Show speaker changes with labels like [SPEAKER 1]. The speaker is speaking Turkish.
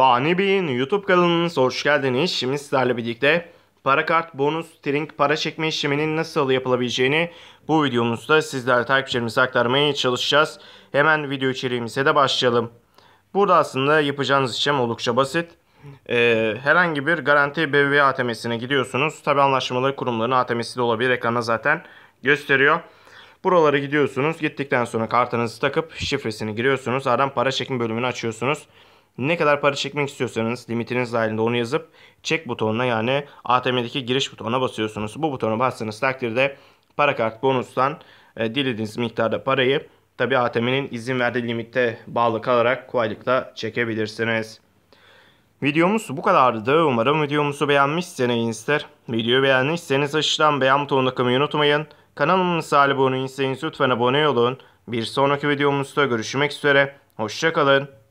[SPEAKER 1] Fani Bey'in YouTube kanalınıza hoş geldiniz. Şimdi sizlerle birlikte para kart, bonus, trink, para çekme işleminin nasıl yapılabileceğini bu videomuzda sizlere takipçilerimize aktarmaya çalışacağız. Hemen video içeriğimize de başlayalım. Burada aslında yapacağınız işlem oldukça basit. Ee, herhangi bir garanti BBVA ATM'sine gidiyorsunuz. Tabi anlaşmaları kurumların ATM'si de olabilir. Ekranda zaten gösteriyor. Buralara gidiyorsunuz. Gittikten sonra kartınızı takıp şifresini giriyorsunuz. Ardından para çekim bölümünü açıyorsunuz. Ne kadar para çekmek istiyorsanız limitiniz dahilinde onu yazıp çek butonuna yani ATM'deki giriş butonuna basıyorsunuz. Bu butona bastığınız takdirde para kart bonustan e, dilediğiniz miktarda parayı tabi ATM'nin izin verdiği limitte bağlı kalarak kolaylıkla çekebilirsiniz. Videomuz bu kadardı. Umarım videomuzu beğenmişsinizdir. Videoyu beğendiyseniz aşağıdan beğen butonuna kımayı unutmayın. Kanalımıza abone değilseniz lütfen abone olun. Bir sonraki videomuzda görüşmek üzere. Hoşçakalın.